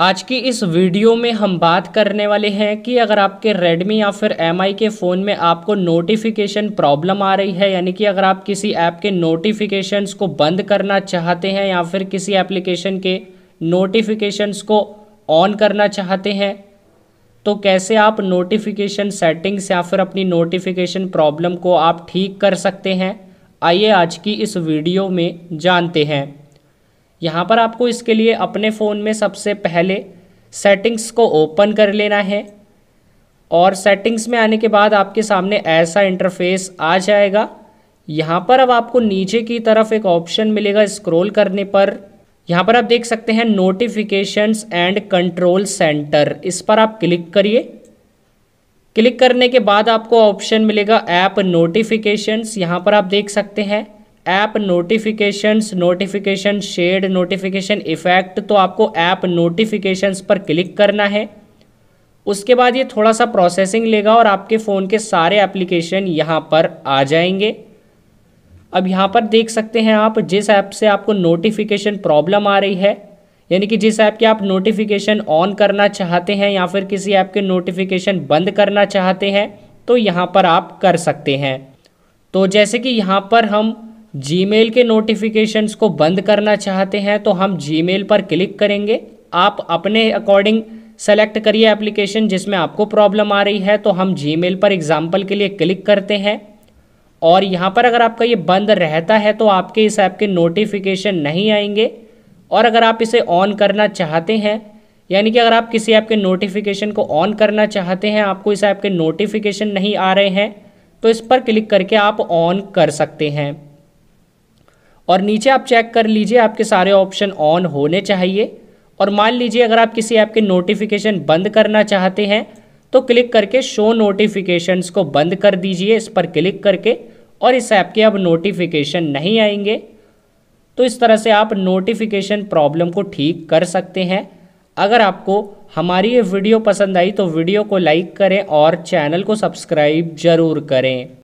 आज की इस वीडियो में हम बात करने वाले हैं कि अगर आपके Redmi या फिर एम के फ़ोन में आपको नोटिफिकेशन प्रॉब्लम आ रही है यानी कि अगर आप किसी ऐप के नोटिफिकेशंस को बंद करना चाहते हैं या फिर किसी एप्लीकेशन के नोटिफिकेशंस को ऑन करना चाहते हैं तो कैसे आप नोटिफिकेशन सेटिंग्स या फिर अपनी नोटिफिकेशन प्रॉब्लम को आप ठीक कर सकते हैं आइए आज की इस वीडियो में जानते हैं यहाँ पर आपको इसके लिए अपने फ़ोन में सबसे पहले सेटिंग्स को ओपन कर लेना है और सेटिंग्स में आने के बाद आपके सामने ऐसा इंटरफेस आ जाएगा यहाँ पर अब आपको नीचे की तरफ एक ऑप्शन मिलेगा स्क्रॉल करने पर यहाँ पर आप देख सकते हैं नोटिफिकेशंस एंड कंट्रोल सेंटर इस पर आप क्लिक करिए क्लिक करने के बाद आपको ऑप्शन मिलेगा ऐप नोटिफिकेशंस यहाँ पर आप देख सकते हैं app notifications notification shade notification effect तो आपको ऐप नोटिफिकेशंस पर क्लिक करना है उसके बाद ये थोड़ा सा प्रोसेसिंग लेगा और आपके फ़ोन के सारे एप्लीकेशन यहाँ पर आ जाएंगे अब यहाँ पर देख सकते हैं आप जिस ऐप से आपको नोटिफिकेशन प्रॉब्लम आ रही है यानी कि जिस ऐप के आप नोटिफिकेशन ऑन करना चाहते हैं या फिर किसी ऐप के नोटिफिकेशन बंद करना चाहते हैं तो यहाँ पर आप कर सकते हैं तो जैसे कि यहाँ पर हम जीमेल के नोटिफिकेशंस को बंद करना चाहते हैं तो हम जीमेल पर क्लिक करेंगे आप अपने अकॉर्डिंग सेलेक्ट करिए एप्लीकेशन जिसमें आपको प्रॉब्लम आ रही है तो हम जीमेल पर एग्जाम्पल के लिए क्लिक करते हैं और यहाँ पर अगर आपका ये बंद रहता है तो आपके इस ऐप के नोटिफिकेशन नहीं आएंगे और अगर आप इसे ऑन करना चाहते हैं यानी कि अगर आप किसी ऐप के नोटिफिकेशन को ऑन करना चाहते हैं आपको इस ऐप के नोटिफिकेशन नहीं आ रहे हैं तो इस पर क्लिक करके आप ऑन कर सकते हैं और नीचे आप चेक कर लीजिए आपके सारे ऑप्शन ऑन होने चाहिए और मान लीजिए अगर आप किसी ऐप के नोटिफिकेशन बंद करना चाहते हैं तो क्लिक करके शो नोटिफिकेशंस को बंद कर दीजिए इस पर क्लिक करके और इस ऐप के अब नोटिफिकेशन नहीं आएंगे तो इस तरह से आप नोटिफिकेशन प्रॉब्लम को ठीक कर सकते हैं अगर आपको हमारी ये वीडियो पसंद आई तो वीडियो को लाइक करें और चैनल को सब्सक्राइब ज़रूर करें